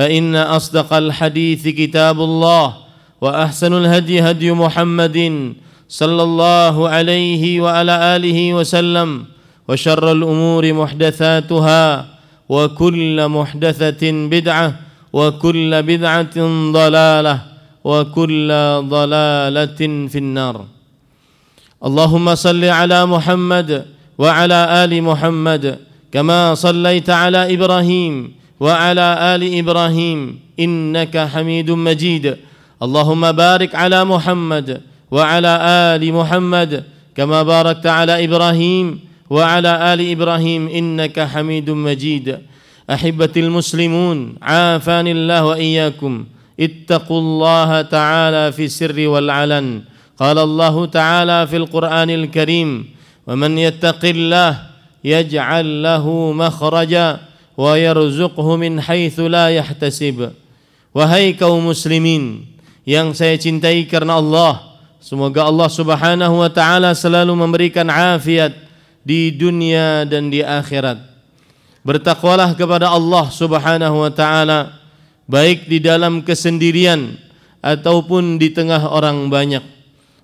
فإن أصدق الحديث كتاب الله وأحسن الهدي هدي محمد صلى الله عليه وعلى آله وسلم وشر الأمور محدثاتها وكل محدثة بدعة وكل بدعة ضلالة وكل ضلالة في النار اللهم صل على محمد وعلى آل محمد كما صليت على إبراهيم وعلى ال ابراهيم انك حميد مجيد اللهم بارك على محمد وعلى ال محمد كما باركت على ابراهيم وعلى ال ابراهيم انك حميد مجيد احبتي المسلمون عافاني الله واياكم اتقوا الله تعالى في السر والعلن قال الله تعالى في القران الكريم ومن يتق الله يجعل له مخرجا wa yarzuqhu min haitsu la yahtasib wahai kaum muslimin yang saya cintai karena Allah semoga Allah Subhanahu wa taala selalu memberikan afiat di dunia dan di akhirat bertakwalah kepada Allah Subhanahu wa taala baik di dalam kesendirian ataupun di tengah orang banyak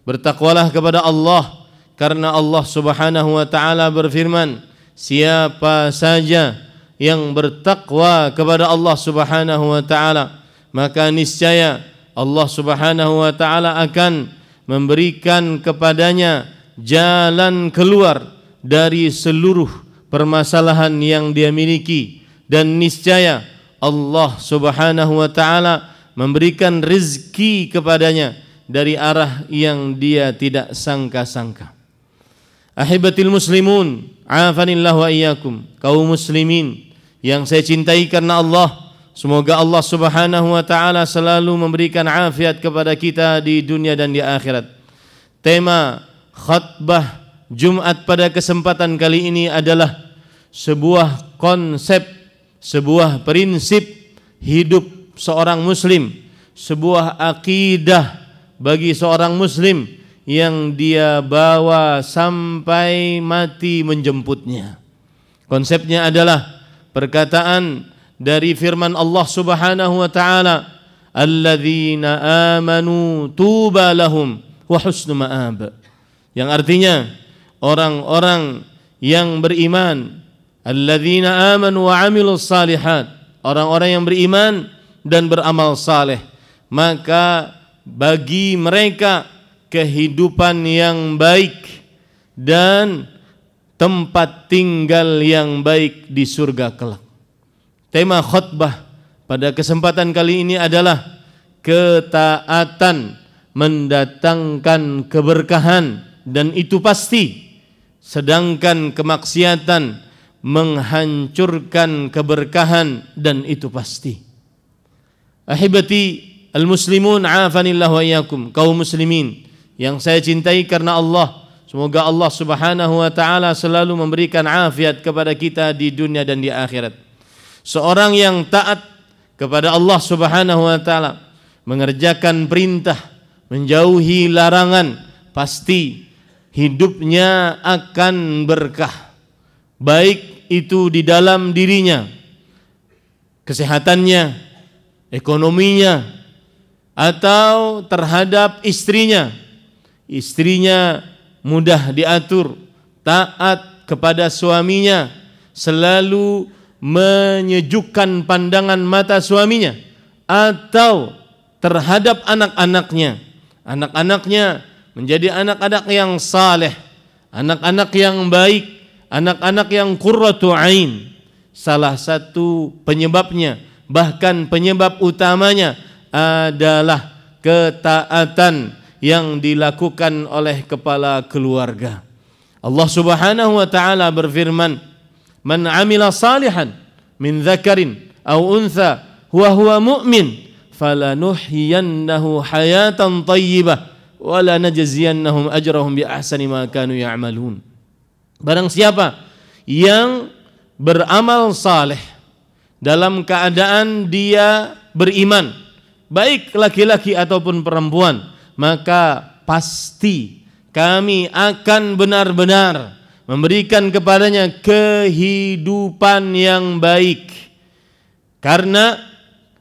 bertakwalah kepada Allah karena Allah Subhanahu wa taala berfirman siapa saja yang bertakwa kepada Allah Subhanahu wa taala maka niscaya Allah Subhanahu wa taala akan memberikan kepadanya jalan keluar dari seluruh permasalahan yang dia miliki dan niscaya Allah Subhanahu wa taala memberikan rezeki kepadanya dari arah yang dia tidak sangka-sangka. Ahibatil muslimun, afanillahu wa iyyakum. Kaum muslimin yang saya cintai karena Allah. Semoga Allah Subhanahu wa taala selalu memberikan afiat kepada kita di dunia dan di akhirat. Tema khutbah Jumat pada kesempatan kali ini adalah sebuah konsep, sebuah prinsip hidup seorang muslim, sebuah akidah bagi seorang muslim yang dia bawa sampai mati menjemputnya. Konsepnya adalah perkataan dari firman Allah Subhanahu wa taala alladzina amanu tuba lahum wa husnu ma'ab yang artinya orang-orang yang beriman alladzina amanu wa amilus salihat orang-orang yang beriman dan beramal saleh maka bagi mereka kehidupan yang baik dan tempat tinggal yang baik di surga kelak. Tema khutbah pada kesempatan kali ini adalah ketaatan mendatangkan keberkahan dan itu pasti sedangkan kemaksiatan menghancurkan keberkahan dan itu pasti. Ahibati al-muslimun afanillah wa kaum muslimin yang saya cintai karena Allah Semoga Allah Subhanahu wa taala selalu memberikan afiat kepada kita di dunia dan di akhirat. Seorang yang taat kepada Allah Subhanahu wa taala, mengerjakan perintah, menjauhi larangan, pasti hidupnya akan berkah. Baik itu di dalam dirinya, kesehatannya, ekonominya, atau terhadap istrinya. Istrinya mudah diatur, taat kepada suaminya, selalu menyejukkan pandangan mata suaminya atau terhadap anak-anaknya. Anak-anaknya menjadi anak-anak yang saleh, anak-anak yang baik, anak-anak yang qurratu ain. Salah satu penyebabnya, bahkan penyebab utamanya adalah ketaatan yang dilakukan oleh kepala keluarga. Allah Subhanahu wa taala berfirman, "Man 'amila salihan min dzakarin aw untha wa huwa mu'min falanuhyiyannahu hayatan thayyibah wa lanajziyannahum ajrahum bi ahsani ma kanu ya'malun." Barang siapa yang beramal saleh dalam keadaan dia beriman, baik laki-laki ataupun perempuan, maka pasti kami akan benar-benar memberikan kepadanya kehidupan yang baik karena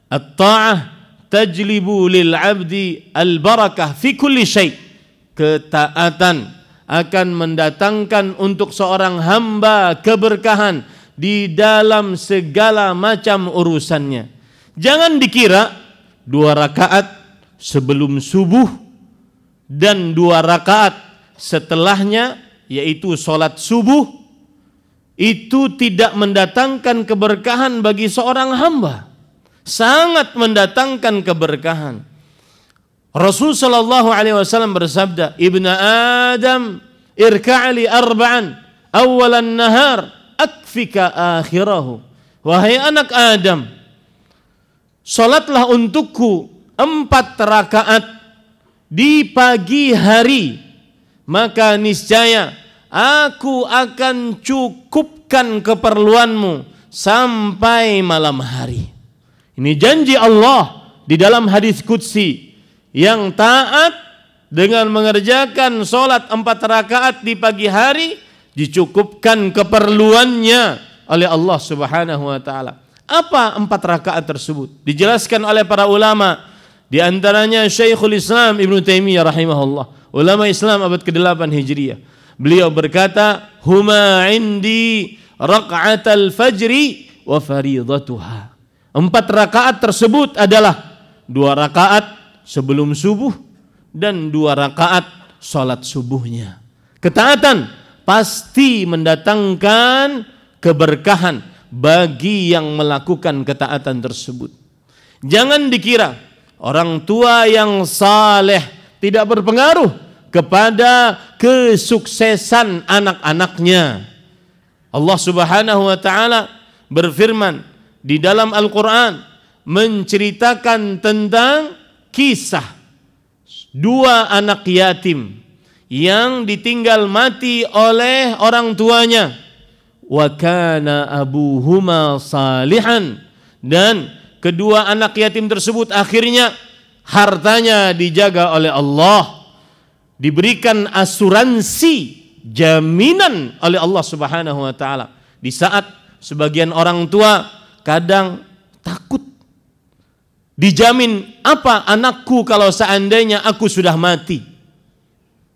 at-ta'ah tajlibu lil 'abdi al-barakah fi kulli syai ketaatan akan mendatangkan untuk seorang hamba keberkahan di dalam segala macam urusannya jangan dikira dua rakaat sebelum subuh dan dua rakaat setelahnya yaitu sholat subuh itu tidak mendatangkan keberkahan bagi seorang hamba sangat mendatangkan keberkahan Rasul Shallallahu Alaihi Wasallam bersabda Ibnu Adam irka'li arba'an awalan nahar akfika akhirahu wahai anak Adam salatlah untukku empat rakaat di pagi hari maka niscaya aku akan cukupkan keperluanmu sampai malam hari. Ini janji Allah di dalam hadis kudsi yang taat dengan mengerjakan sholat empat rakaat di pagi hari dicukupkan keperluannya oleh Allah Subhanahu wa taala. Apa empat rakaat tersebut? Dijelaskan oleh para ulama di antaranya Syekhul Islam Ibn Taimiyah rahimahullah, ulama Islam abad ke-8 Hijriah. Beliau berkata, "Huma indi raq'atal fajri wa faridatuha." Empat rakaat tersebut adalah dua rakaat sebelum subuh dan dua rakaat salat subuhnya. Ketaatan pasti mendatangkan keberkahan bagi yang melakukan ketaatan tersebut. Jangan dikira Orang tua yang saleh tidak berpengaruh kepada kesuksesan anak-anaknya. Allah Subhanahu wa taala berfirman di dalam Al-Qur'an menceritakan tentang kisah dua anak yatim yang ditinggal mati oleh orang tuanya wa kana abuhuma salihan dan Kedua anak yatim tersebut akhirnya hartanya dijaga oleh Allah, diberikan asuransi jaminan oleh Allah Subhanahu wa taala. Di saat sebagian orang tua kadang takut dijamin apa anakku kalau seandainya aku sudah mati.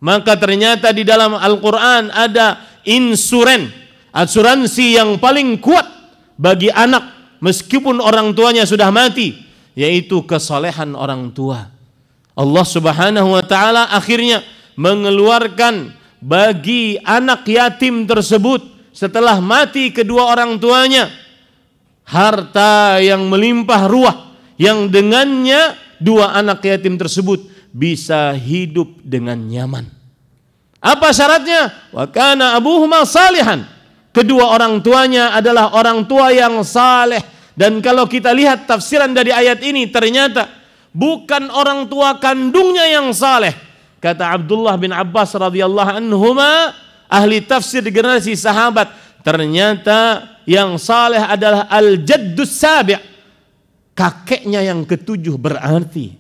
Maka ternyata di dalam Al-Qur'an ada insuren, asuransi yang paling kuat bagi anak meskipun orang tuanya sudah mati yaitu kesalehan orang tua Allah Subhanahu wa taala akhirnya mengeluarkan bagi anak yatim tersebut setelah mati kedua orang tuanya harta yang melimpah ruah yang dengannya dua anak yatim tersebut bisa hidup dengan nyaman. Apa syaratnya? Wa kana abuhuma salihan. Kedua orang tuanya adalah orang tua yang saleh. Dan kalau kita lihat tafsiran dari ayat ini ternyata bukan orang tua kandungnya yang saleh. Kata Abdullah bin Abbas radhiyallahu anhuma ahli tafsir generasi sahabat ternyata yang saleh adalah al-jaddus sabi' kakeknya yang ketujuh berarti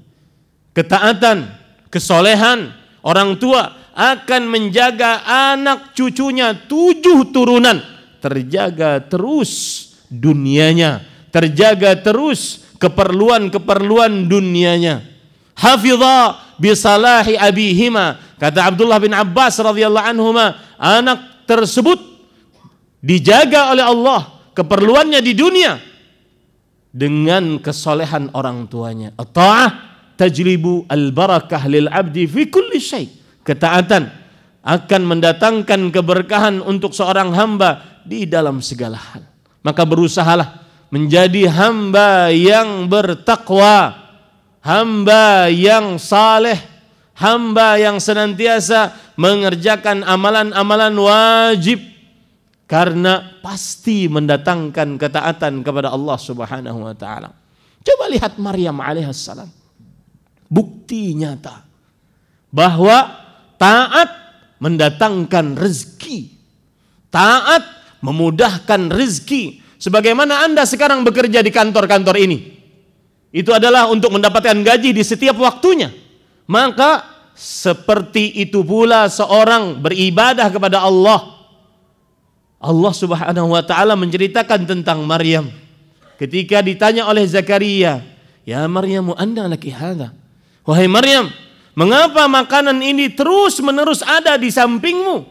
ketaatan, kesolehan orang tua akan menjaga anak cucunya tujuh turunan terjaga terus dunianya terjaga terus keperluan-keperluan dunianya. Hafidha bisalahi abihima. Kata Abdullah bin Abbas radhiyallahu anhuma, anak tersebut dijaga oleh Allah keperluannya di dunia dengan kesolehan orang tuanya. Ta'ah tajlibu al-barakah lil abdi fi kulli syai. Ketaatan akan mendatangkan keberkahan untuk seorang hamba di dalam segala hal. Maka berusahalah menjadi hamba yang bertakwa, hamba yang saleh, hamba yang senantiasa mengerjakan amalan-amalan wajib karena pasti mendatangkan ketaatan kepada Allah Subhanahu wa taala. Coba lihat Maryam alaihissalam. Bukti nyata bahwa taat mendatangkan rezeki. Taat memudahkan rezeki Sebagaimana Anda sekarang bekerja di kantor-kantor ini, itu adalah untuk mendapatkan gaji di setiap waktunya. Maka seperti itu pula seorang beribadah kepada Allah. Allah Subhanahu wa taala menceritakan tentang Maryam ketika ditanya oleh Zakaria, "Ya Maryam, Anda laki hada?" Wahai Maryam, mengapa makanan ini terus-menerus ada di sampingmu?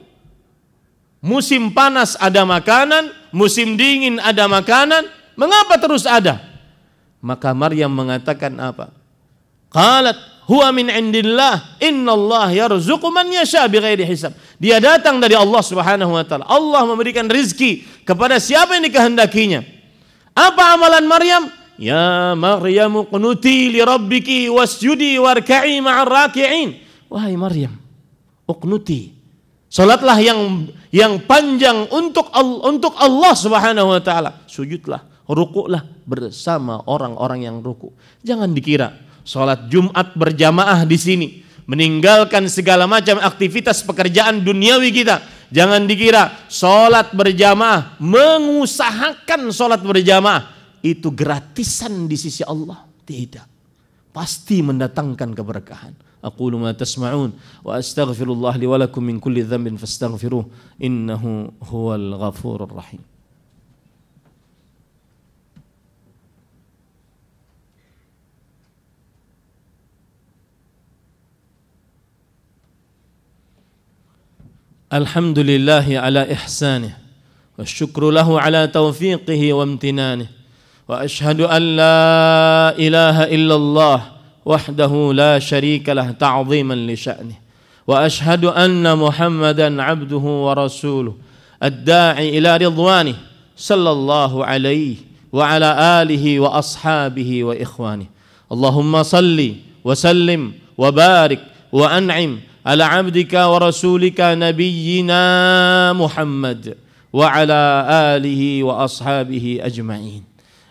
Musim panas ada makanan, musim dingin ada makanan, mengapa terus ada? Maka Maryam mengatakan apa? Qalat huwa min indillah innallaha yarzuqu man yasha bighairi hisab. Dia datang dari Allah Subhanahu wa taala. Allah memberikan rizki kepada siapa yang dikehendakinya. Apa amalan Maryam? Ya Maryam qunuti li rabbiki wasjudi warka'i ma'ar raki'in. Wahai Maryam, uqnuti. Salatlah yang yang panjang untuk Allah, untuk Allah Subhanahu wa taala. Sujudlah, rukuklah bersama orang-orang yang ruku. Jangan dikira salat Jumat berjamaah di sini meninggalkan segala macam aktivitas pekerjaan duniawi kita. Jangan dikira salat berjamaah mengusahakan salat berjamaah itu gratisan di sisi Allah. Tidak. Pasti mendatangkan keberkahan. أقول ما تسمعون وأستغفر الله لي ولكم من كل ذنب فاستغفروه إنه هو الغفور الرحيم الحمد لله على إحسانه والشكر له على توفيقه وامتنانه وأشهد أن لا إله إلا الله وحده لا شريك له تعظيما لشأنه وأشهد أن محمدا عبده ورسوله الداعي إلى رضوانه صلى الله عليه وعلى آله وأصحابه وإخوانه اللهم صل وسلم وبارك وأنعم على عبدك ورسولك نبينا محمد وعلى آله وأصحابه أجمعين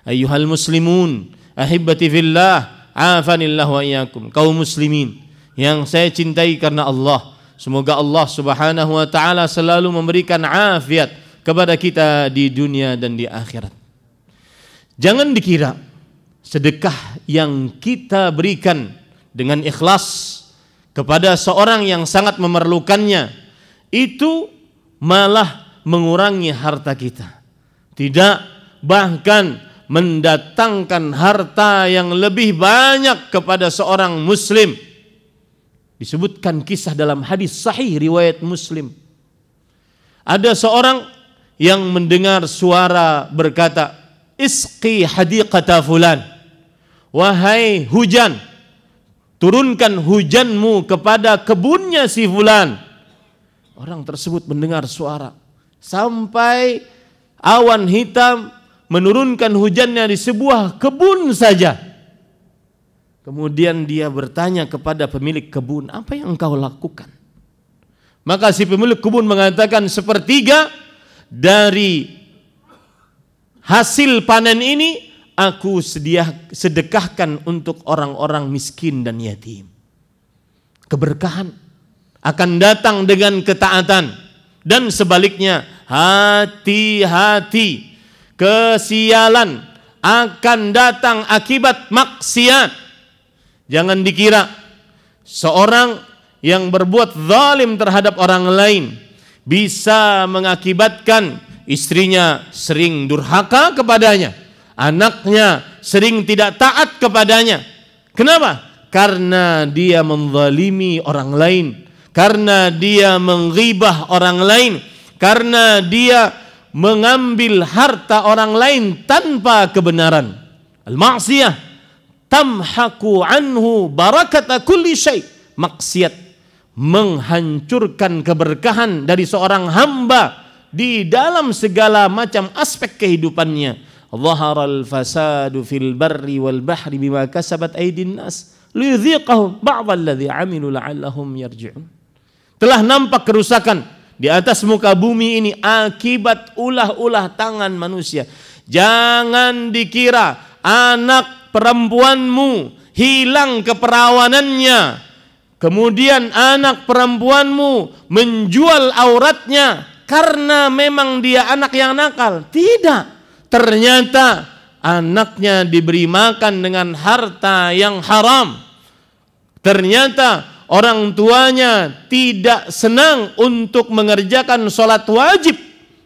أيها المسلمون أحبتي في الله afanillah wa iyyakum kaum muslimin yang saya cintai karena Allah semoga Allah Subhanahu wa taala selalu memberikan afiat kepada kita di dunia dan di akhirat jangan dikira sedekah yang kita berikan dengan ikhlas kepada seorang yang sangat memerlukannya itu malah mengurangi harta kita tidak bahkan mendatangkan harta yang lebih banyak kepada seorang muslim. Disebutkan kisah dalam hadis sahih riwayat Muslim. Ada seorang yang mendengar suara berkata, "Isqi hadiqata fulan." Wahai hujan, turunkan hujanmu kepada kebunnya si fulan. Orang tersebut mendengar suara sampai awan hitam menurunkan hujannya di sebuah kebun saja. Kemudian dia bertanya kepada pemilik kebun, "Apa yang engkau lakukan?" Maka si pemilik kebun mengatakan, "Sepertiga dari hasil panen ini aku sedia, sedekahkan untuk orang-orang miskin dan yatim." Keberkahan akan datang dengan ketaatan dan sebaliknya hati-hati kesialan akan datang akibat maksiat. Jangan dikira seorang yang berbuat zalim terhadap orang lain bisa mengakibatkan istrinya sering durhaka kepadanya, anaknya sering tidak taat kepadanya. Kenapa? Karena dia menzalimi orang lain, karena dia menggibah orang lain, karena dia mengambil harta orang lain tanpa kebenaran. al maksiyah tamhaku anhu barakata kulli syai. Maksiat menghancurkan keberkahan dari seorang hamba di dalam segala macam aspek kehidupannya. al fasadu fil barri wal bahri bima kasabat aydin nas liyudhiqahum ba'dha amilu la'allahum yarji'un. Telah nampak kerusakan di atas muka bumi ini akibat ulah-ulah tangan manusia. Jangan dikira anak perempuanmu hilang keperawanannya. Kemudian anak perempuanmu menjual auratnya karena memang dia anak yang nakal. Tidak. Ternyata anaknya diberi makan dengan harta yang haram. Ternyata orang tuanya tidak senang untuk mengerjakan sholat wajib,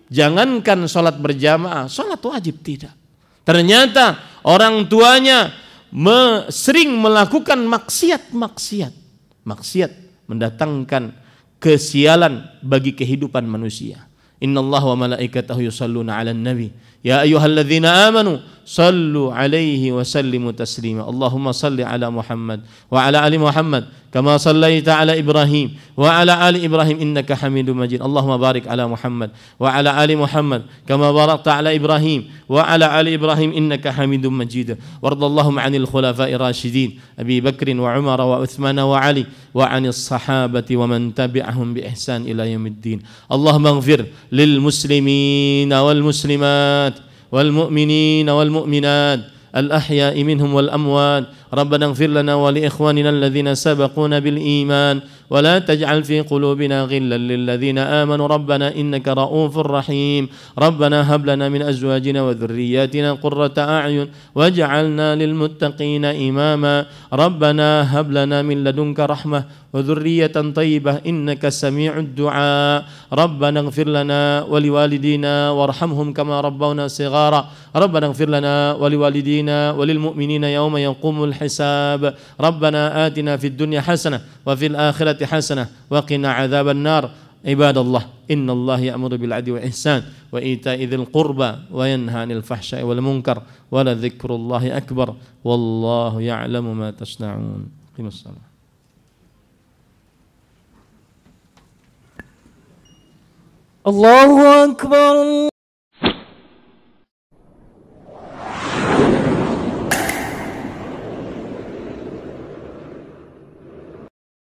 jangankan sholat berjamaah, sholat wajib tidak. Ternyata orang tuanya me sering melakukan maksiat-maksiat. Maksiat mendatangkan kesialan bagi kehidupan manusia. Inna Allah wa malaikatahu yusalluna ala nabi. Ya ayuhalladzina amanu صلوا عليه وسلموا تسليما اللهم صل على محمد وعلى ال محمد كما صليت على ابراهيم وعلى ال ابراهيم انك حميد مجيد اللهم بارك على محمد وعلى ال محمد كما باركت على ابراهيم وعلى ال ابراهيم انك حميد مجيد وارض اللهم عن الخلفاء الراشدين ابي بكر وعمر وعثمان وعلي وعن الصحابه ومن تبعهم باحسان الى يوم الدين اللهم اغفر للمسلمين والمسلمات والمؤمنين والمؤمنات الأحياء منهم والأموات ربنا اغفر لنا ولإخواننا الذين سبقونا بالإيمان ولا تجعل في قلوبنا غلا للذين آمنوا ربنا إنك رؤوف رحيم ربنا هب لنا من أزواجنا وذرياتنا قرة أعين واجعلنا للمتقين إماما ربنا هب لنا من لدنك رحمة وذرية طيبة إنك سميع الدعاء ربنا اغفر لنا ولوالدينا وارحمهم كما ربونا صغارا ربنا اغفر لنا ولوالدينا وللمؤمنين يوم يقوم الحساب الحساب ربنا آتنا في الدنيا حسنة وفي الآخرة حسنة وقنا عذاب النار عباد الله إن الله يأمر بالعدل والإحسان وإيتاء ذي القربى وينهى عن الفحشاء والمنكر ولذكر الله أكبر والله يعلم ما تصنعون قم الصلاة الله أكبر